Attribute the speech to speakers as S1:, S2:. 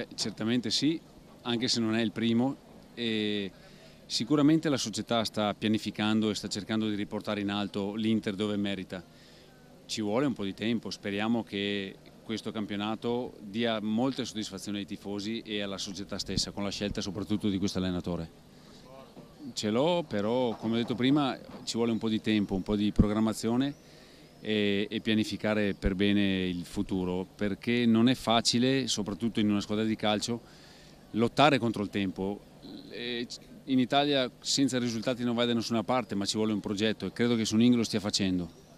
S1: Beh, certamente sì, anche se non è il primo. E sicuramente la società sta pianificando e sta cercando di riportare in alto l'Inter dove merita. Ci vuole un po' di tempo, speriamo che questo campionato dia molte soddisfazioni ai tifosi e alla società stessa, con la scelta soprattutto di questo allenatore. Ce l'ho, però come ho detto prima ci vuole un po' di tempo, un po' di programmazione e, e, pianificare per bene il futuro perché non è facile, soprattutto in una squadra di calcio, lottare contro il tempo. In Italia senza risultati non vai da nessuna parte, ma ci vuole un progetto e credo che Sunning lo stia facendo.